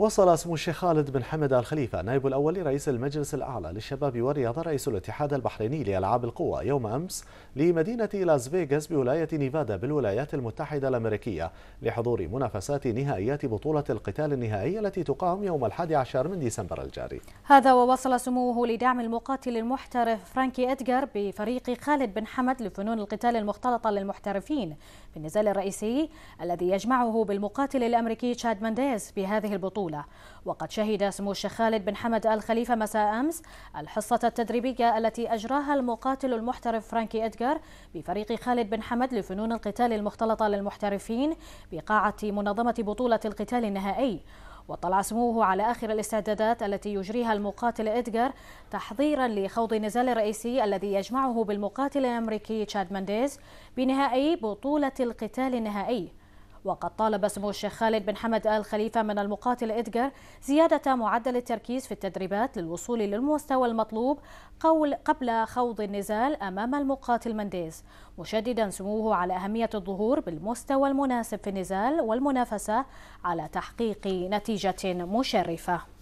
وصل اسم الشيخ خالد بن حمد الخليفة نائب الأول لرئيس المجلس الأعلى للشباب والرياضة رئيس الاتحاد البحريني لألعاب القوى يوم أمس لمدينة لاس فيغاس بولاية نيفادا بالولايات المتحدة الأمريكية لحضور منافسات نهائيات بطولة القتال النهائية التي تقام يوم الحادي عشر من ديسمبر الجاري هذا ووصل سموه لدعم المقاتل المحترف فرانكي إدغار بفريق خالد بن حمد لفنون القتال المختلطة للمحترفين في النزال الرئيسي الذي يجمعه بالمقاتل الأمريكي تشاد مانديز بهذه البطولة الأولى وقد شهد سمو الشيخ خالد بن حمد الخليفة مساء أمس الحصة التدريبية التي أجراها المقاتل المحترف فرانكي إدغار بفريق خالد بن حمد لفنون القتال المختلطة للمحترفين بقاعة منظمة بطولة القتال النهائي واطلع سموه على آخر الاستعدادات التي يجريها المقاتل إدغار تحضيرا لخوض النزال الرئيسي الذي يجمعه بالمقاتل الأمريكي تشاد مانديز بنهائي بطولة القتال النهائي وقد طالب سمو الشيخ خالد بن حمد آل خليفة من المقاتل إدغار زيادة معدل التركيز في التدريبات للوصول للمستوى المطلوب قبل خوض النزال أمام المقاتل منديز مشددا سموه على أهمية الظهور بالمستوى المناسب في النزال والمنافسة على تحقيق نتيجة مشرفة